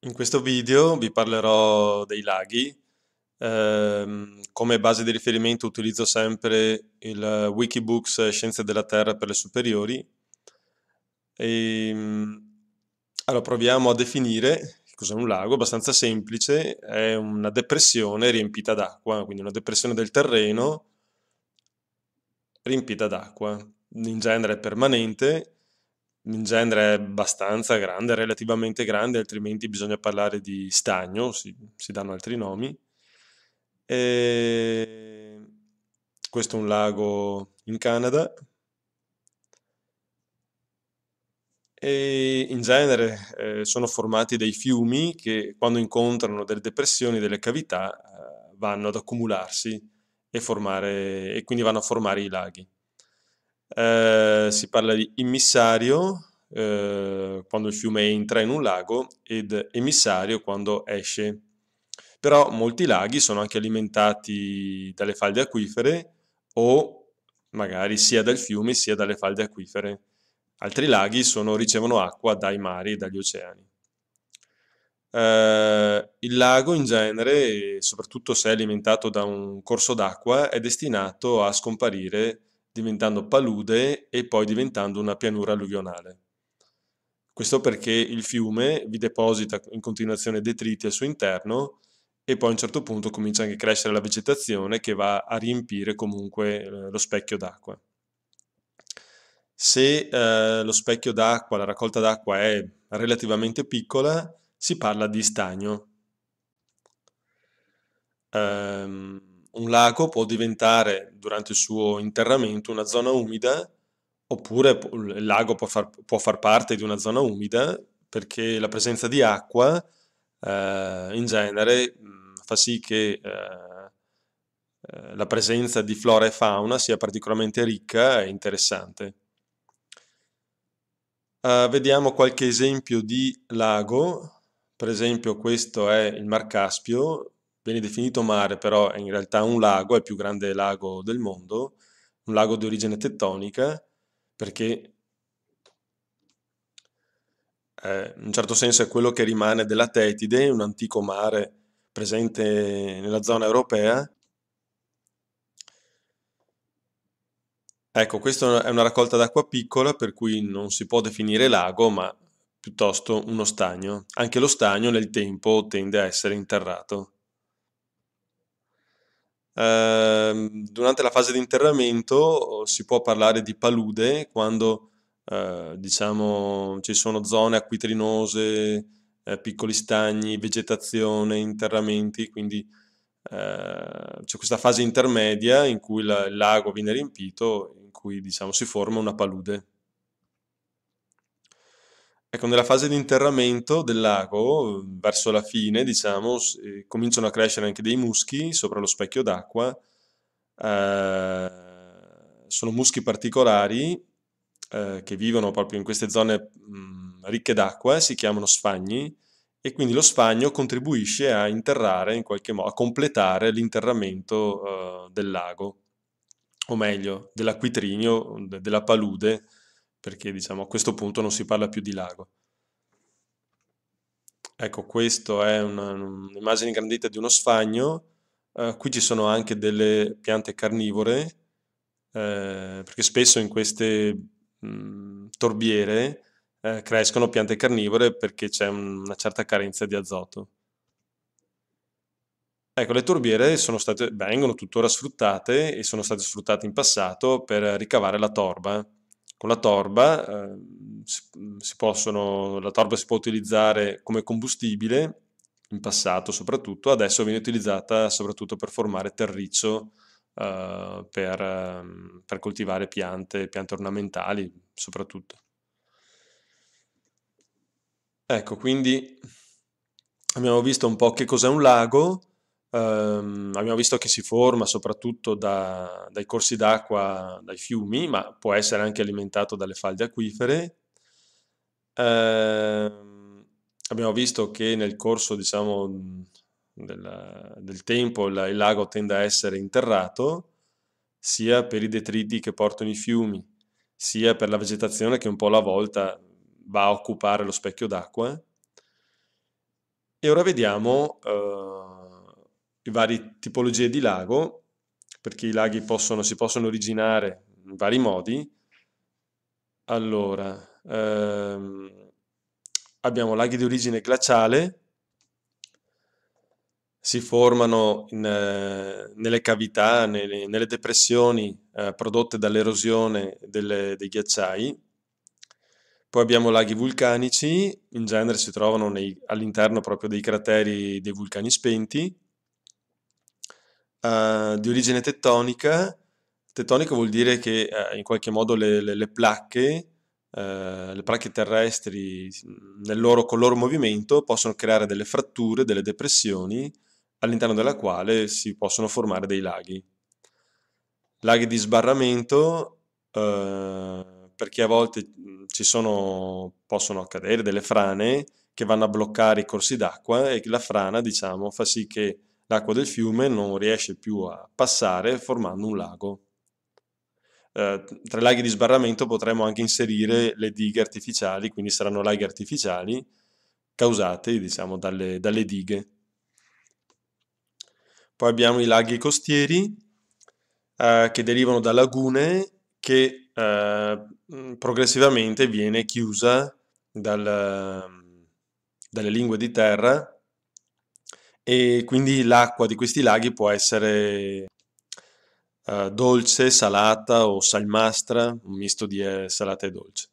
In questo video vi parlerò dei laghi. Eh, come base di riferimento utilizzo sempre il Wikibooks Scienze della Terra per le superiori. E, ehm, allora proviamo a definire cos'è un lago, abbastanza semplice, è una depressione riempita d'acqua, quindi una depressione del terreno riempita d'acqua, in genere permanente, in genere abbastanza grande, relativamente grande, altrimenti bisogna parlare di stagno, si, si danno altri nomi. E... Questo è un lago in Canada. E in genere eh, sono formati dei fiumi che quando incontrano delle depressioni, delle cavità, eh, vanno ad accumularsi e, formare, e quindi vanno a formare i laghi. Eh, si parla di immissario eh, quando il fiume entra in un lago ed emissario quando esce. Però molti laghi sono anche alimentati dalle falde acquifere o magari sia dal fiume sia dalle falde acquifere. Altri laghi sono, ricevono acqua dai mari e dagli oceani. Eh, il lago in genere, soprattutto se è alimentato da un corso d'acqua, è destinato a scomparire diventando palude e poi diventando una pianura alluvionale. Questo perché il fiume vi deposita in continuazione detriti al suo interno e poi a un certo punto comincia anche a crescere la vegetazione che va a riempire comunque eh, lo specchio d'acqua. Se eh, lo specchio d'acqua, la raccolta d'acqua è relativamente piccola, si parla di stagno. Um, un lago può diventare durante il suo interramento una zona umida, oppure il lago può far, può far parte di una zona umida perché la presenza di acqua eh, in genere mm, fa sì che eh, eh, la presenza di flora e fauna sia particolarmente ricca e interessante. Eh, vediamo qualche esempio di lago per esempio questo è il Mar Caspio, viene definito mare però è in realtà un lago, è il più grande lago del mondo, un lago di origine tettonica perché eh, in un certo senso è quello che rimane della Tetide, un antico mare presente nella zona europea. Ecco, questa è una raccolta d'acqua piccola per cui non si può definire lago, ma piuttosto uno stagno. Anche lo stagno nel tempo tende a essere interrato. Eh, durante la fase di interramento oh, si può parlare di palude quando eh, diciamo, ci sono zone acquitrinose, eh, piccoli stagni, vegetazione, interramenti, quindi eh, c'è questa fase intermedia in cui la, il lago viene riempito, in cui diciamo, si forma una palude. Ecco, nella fase di interramento del lago, verso la fine, diciamo, eh, cominciano a crescere anche dei muschi sopra lo specchio d'acqua. Eh, sono muschi particolari eh, che vivono proprio in queste zone mh, mm, ricche d'acqua, si chiamano sfagni, e quindi lo sfagno contribuisce a interrare in qualche modo, a completare l'interramento eh, del lago, o meglio, dell'acquitrinio, de della palude perché diciamo a questo punto non si parla più di lago. Ecco, questa è un'immagine ingrandita di uno sfagno, eh, qui ci sono anche delle piante carnivore, eh, perché spesso in queste mh, mm, torbiere eh, crescono piante carnivore perché c'è un, una certa carenza di azoto. Ecco, le torbiere state, vengono tuttora sfruttate e sono state sfruttate in passato per ricavare la torba, con la torba, ehm, si, mm, si possono, la torba si può utilizzare come combustibile, in passato soprattutto, adesso viene utilizzata soprattutto per formare terriccio eh, per, ehm, per coltivare piante, piante ornamentali soprattutto. Ecco, quindi abbiamo visto un po' che cos'è un lago, Um, abbiamo visto che si forma soprattutto da, dai corsi d'acqua, dai fiumi, ma può essere anche alimentato dalle falde acquifere. Uh, abbiamo visto che nel corso diciamo, del, del tempo la, il lago tende a essere interrato sia per i detriti che portano i fiumi, sia per la vegetazione che un po' alla volta va a occupare lo specchio d'acqua. E ora vediamo... Uh, le varie tipologie di lago, perché i laghi possono, si possono originare in vari modi. Allora, ehm, abbiamo laghi di origine glaciale, si formano in, eh, nelle cavità, nelle, nelle depressioni eh, prodotte dall'erosione delle, dei ghiacciai. Poi abbiamo laghi vulcanici, in genere si trovano nei, all'interno proprio dei crateri dei vulcani spenti uh, di origine tettonica. Tettonica vuol dire che uh, in qualche modo le, le, le placche, uh, le placche terrestri mm, loro, col loro movimento possono creare delle fratture, delle depressioni all'interno della quale si possono formare dei laghi. Laghi di sbarramento perché a volte mm, ci sono, possono accadere delle frane che vanno a bloccare i corsi d'acqua e la frana, diciamo, fa sì che l'acqua del fiume non riesce più a passare formando un lago. Eh, tra i laghi di sbarramento potremmo anche inserire le dighe artificiali, quindi saranno laghi artificiali causati diciamo, dalle, dalle dighe. Poi abbiamo i laghi costieri eh, che derivano da lagune che eh, progressivamente viene chiusa dal, dalle lingue di terra e quindi l'acqua di questi laghi può essere eh, dolce, salata o salmastra, un misto di eh, salata e dolce.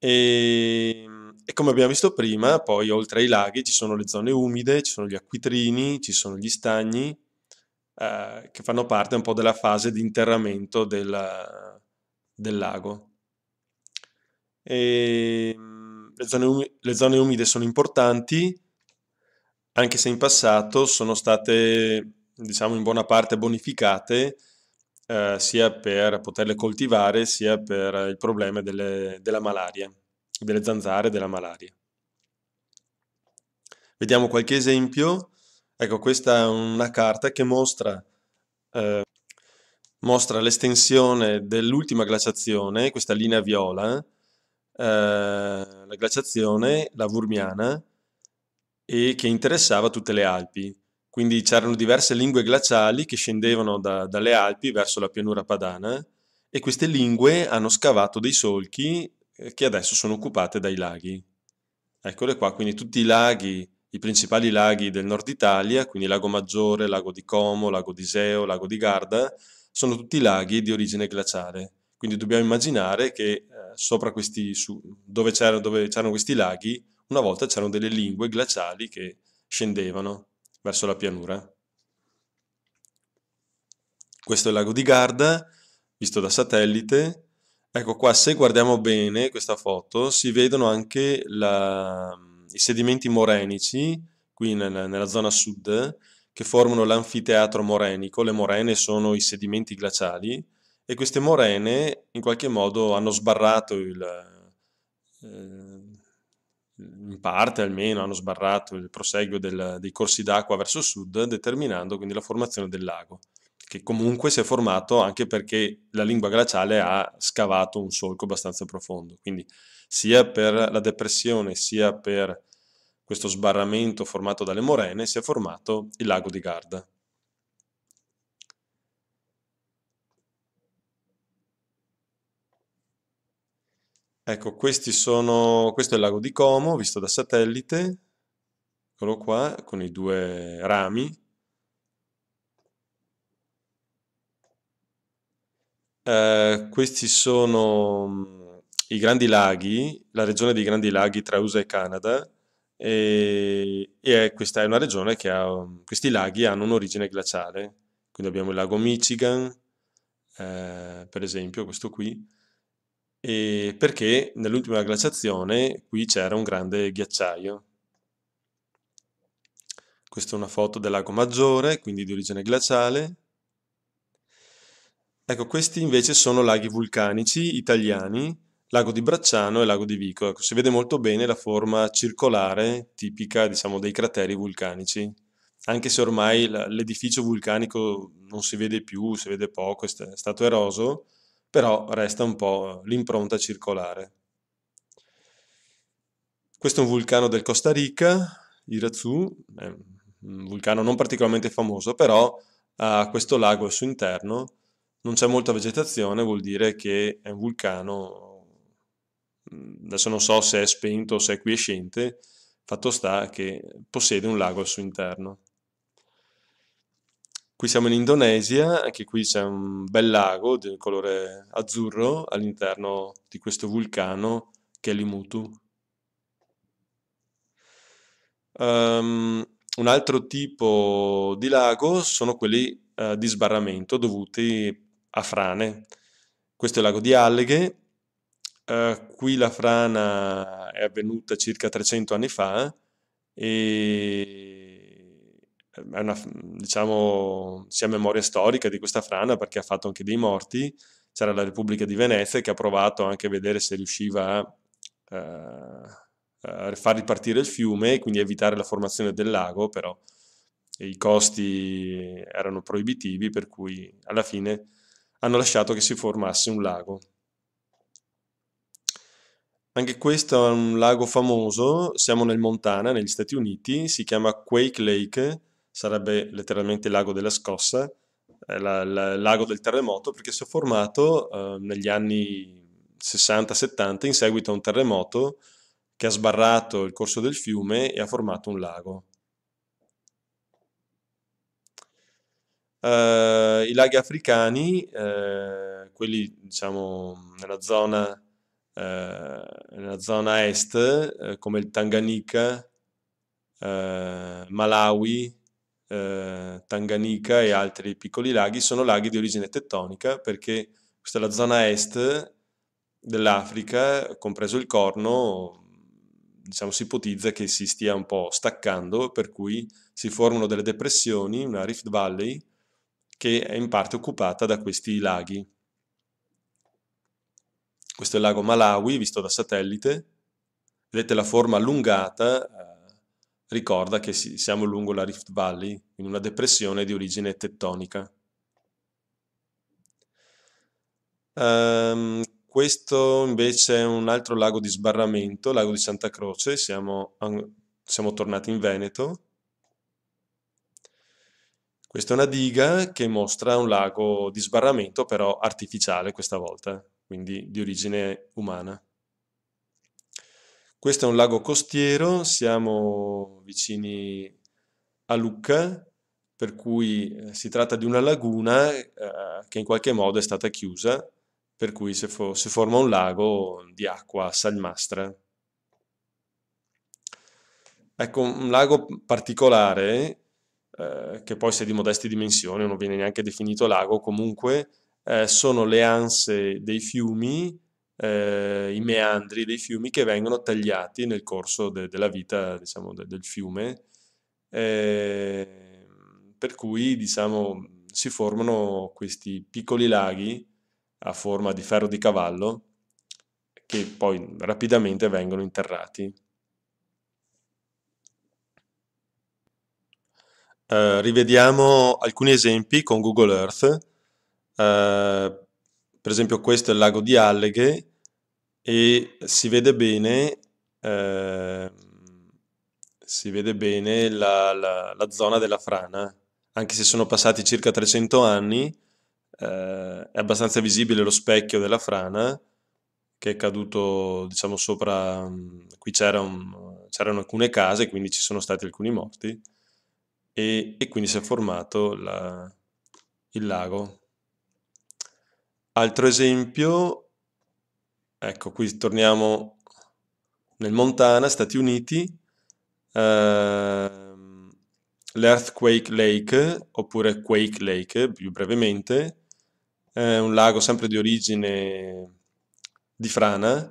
E, ehm, e, come abbiamo visto prima, poi oltre ai laghi ci sono le zone umide, ci sono gli acquitrini, ci sono gli stagni, eh, che fanno parte un po' della fase di interramento del, del lago. E, ehm, le, zone, le zone umide sono importanti anche se in passato sono state, diciamo, in buona parte bonificate eh, sia per poterle coltivare sia per il problema delle, della malaria, delle zanzare e della malaria. Vediamo qualche esempio. Ecco, questa è una carta che mostra, eh, mostra l'estensione dell'ultima glaciazione, questa linea viola, eh, la glaciazione, la Vurmiana, e che interessava tutte le Alpi. Quindi c'erano diverse lingue glaciali che scendevano da, dalle Alpi verso la pianura padana e queste lingue hanno scavato dei solchi eh, che adesso sono occupate dai laghi. Eccole qua, quindi tutti i laghi, i principali laghi del nord Italia, quindi Lago Maggiore, Lago di Como, Lago di Seo, Lago di Garda, sono tutti laghi di origine glaciale. Quindi dobbiamo immaginare che eh, sopra questi, su, dove, c'erano, dove c'erano questi laghi, una volta c'erano delle lingue glaciali che scendevano verso la pianura. Questo è il lago di Garda, visto da satellite. Ecco qua, se guardiamo bene questa foto, si vedono anche la, i sedimenti morenici, qui nella, nella zona sud, che formano l'anfiteatro morenico. Le morene sono i sedimenti glaciali e queste morene in qualche modo hanno sbarrato il, eh, in parte almeno hanno sbarrato il proseguo del, dei corsi d'acqua verso sud, determinando quindi la formazione del lago, che comunque si è formato anche perché la lingua glaciale ha scavato un solco abbastanza profondo, quindi sia per la depressione sia per questo sbarramento formato dalle morene si è formato il lago di Garda. Ecco, questi sono, questo è il lago di Como, visto da satellite, eccolo qua, con i due rami. Eh, questi sono mm, i Grandi Laghi, la regione dei Grandi Laghi tra USA e Canada, e, e è, questa è una regione che ha, mm, questi laghi hanno un'origine glaciale, quindi abbiamo il lago Michigan, eh, per esempio questo qui, e perché nell'ultima glaciazione qui c'era un grande ghiacciaio. Questa è una foto del lago Maggiore, quindi di origine glaciale. Ecco, questi invece sono laghi vulcanici italiani, lago di Bracciano e lago di Vico. Ecco, si vede molto bene la forma circolare tipica, diciamo, dei crateri vulcanici. Anche se ormai l'edificio vulcanico non si vede più, si vede poco, è stato eroso, però resta un po' l'impronta circolare. Questo è un vulcano del Costa Rica, Irazú, è un vulcano non particolarmente famoso, però ha questo lago al suo interno, non c'è molta vegetazione, vuol dire che è un vulcano, adesso non so se è spento o se è quiescente, fatto sta che possiede un lago al suo interno. Qui siamo in Indonesia, anche qui c'è un bel lago di colore azzurro all'interno di questo vulcano che è l'Imutu. Um, ehm, un altro tipo di lago sono quelli uh, di sbarramento dovuti a frane. Questo è il lago di Alleghe, uh, qui la frana è avvenuta circa 300 anni fa e è una, diciamo, sia memoria storica di questa frana perché ha fatto anche dei morti, c'era la Repubblica di Venezia che ha provato anche a vedere se riusciva a, eh, a far ripartire il fiume e quindi evitare la formazione del lago, però i costi erano proibitivi, per cui alla fine hanno lasciato che si formasse un lago. Anche questo è un lago famoso, siamo nel Montana, negli Stati Uniti, si chiama Quake Lake sarebbe letteralmente il lago della scossa, il eh, la, la, lago del terremoto, perché si è formato eh, negli anni 60-70 in seguito a un terremoto che ha sbarrato il corso del fiume e ha formato un lago. Uh, I laghi africani, uh, quelli diciamo nella zona, uh, nella zona est, come il Tanganyika, Malawi, eh, Tanganica e altri piccoli laghi sono laghi di origine tettonica perché questa è la zona est dell'Africa, compreso il Corno, diciamo, si ipotizza che si stia un po' staccando, per cui si formano delle depressioni, una rift valley, che è in parte occupata da questi laghi. Questo è il lago Malawi, visto da satellite. Vedete la forma allungata, eh, Ricorda che siamo lungo la Rift Valley, in una depressione di origine tettonica. Um, questo invece è un altro lago di sbarramento, lago di Santa Croce, siamo, siamo tornati in Veneto. Questa è una diga che mostra un lago di sbarramento però artificiale questa volta, quindi di origine umana. Questo è un lago costiero, siamo vicini a Lucca, per cui eh, si tratta di una laguna eh, che in qualche modo è stata chiusa, per cui si, fo si forma un lago di acqua salmastra. Ecco, un lago particolare, eh, che poi se di modeste dimensioni, non viene neanche definito lago, comunque eh, sono le anse dei fiumi eh, i meandri dei fiumi che vengono tagliati nel corso de della vita diciamo, de del fiume, eh, per cui diciamo, si formano questi piccoli laghi a forma di ferro di cavallo che poi rapidamente vengono interrati. Uh, rivediamo alcuni esempi con Google Earth. Uh, per esempio questo è il lago di Alleghe e si vede bene, eh, si vede bene la, la, la, zona della frana, anche se sono passati circa 300 anni, eh, è abbastanza visibile lo specchio della frana che è caduto diciamo sopra, mm, qui c'era un, c'erano alcune case, quindi ci sono stati alcuni morti e, e quindi si è formato la, il lago. Altro esempio ecco, qui torniamo nel Montana, Stati Uniti, ehm, l'Earthquake Lake, oppure Quake Lake più brevemente, è un lago sempre di origine di frana.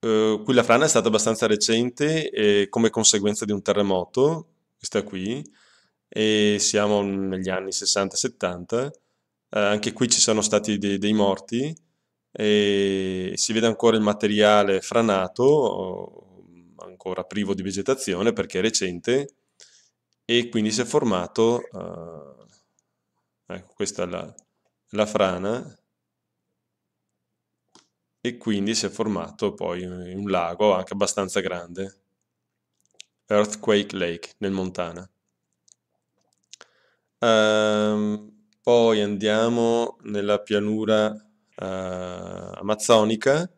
Eh, qui la frana è stata abbastanza recente eh, come conseguenza di un terremoto, questa qui, e siamo negli anni 60-70. Eh, anche qui ci sono stati dei, dei morti e si vede ancora il materiale franato, oh, ancora privo di vegetazione perché è recente e quindi si è formato, eh, ecco questa è la, la frana, e quindi si è formato poi un lago anche abbastanza grande, Earthquake Lake nel Montana. Um, poi andiamo nella pianura eh, amazzonica,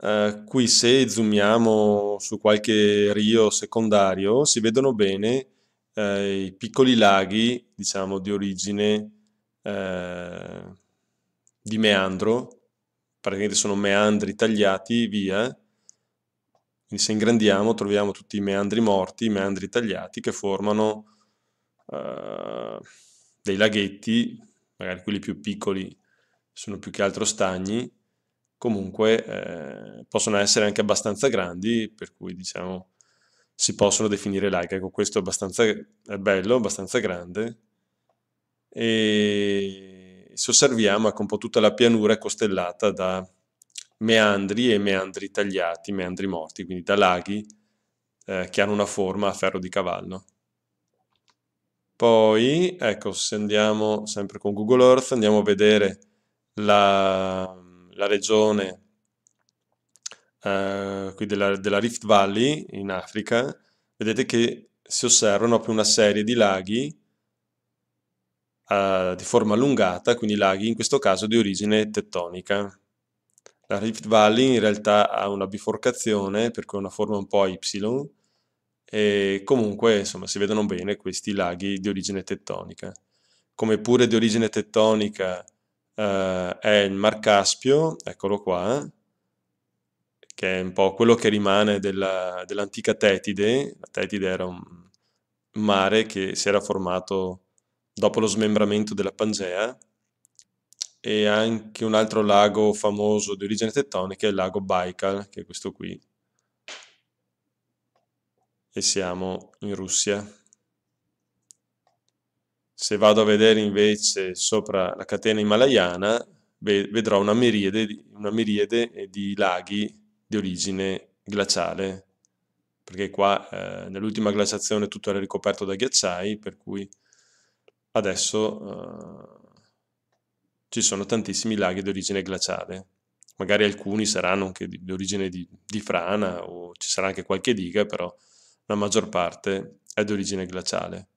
eh, qui se zoomiamo su qualche rio secondario si vedono bene eh, i piccoli laghi, diciamo, di origine di meandro, praticamente sono meandri tagliati via, quindi se ingrandiamo troviamo tutti i meandri morti, i meandri tagliati che formano uh, dei laghetti, magari quelli più piccoli sono più che altro stagni, comunque eh, possono essere anche abbastanza grandi, per cui diciamo si possono definire laica. Ecco, questo è abbastanza è bello, abbastanza grande, e se osserviamo ecco, un po' tutta la pianura è costellata da meandri e meandri tagliati, meandri morti, quindi da laghi eh, che hanno una forma a ferro di cavallo. Poi, ecco, se andiamo sempre con Google Earth, andiamo a vedere la, la regione eh, della, della, Rift Valley in Africa, vedete che si osservano proprio una serie di laghi eh, di forma allungata, quindi laghi in questo caso di origine tettonica. La Rift Valley in realtà ha una biforcazione, per cui è una forma un po' a Y, e comunque insomma, si vedono bene questi laghi di origine tettonica. Come pure di origine tettonica eh, è il Mar Caspio, eccolo qua, che è un po' quello che rimane della, dell'antica Tetide. La Tetide era un mare che si era formato dopo lo smembramento della Pangea e anche un altro lago famoso di origine tettonica è il lago Baikal, che è questo qui. E siamo in Russia. Se vado a vedere invece sopra la catena himalayana, vedrò una miriade, una miriade eh, di laghi di origine glaciale, perché qua eh, nell'ultima glaciazione tutto era ricoperto da ghiacciai, per cui adesso eh, ci sono tantissimi laghi di origine glaciale. Magari alcuni saranno anche di, di origine di, di, frana o ci sarà anche qualche diga, però la maggior parte è di origine glaciale.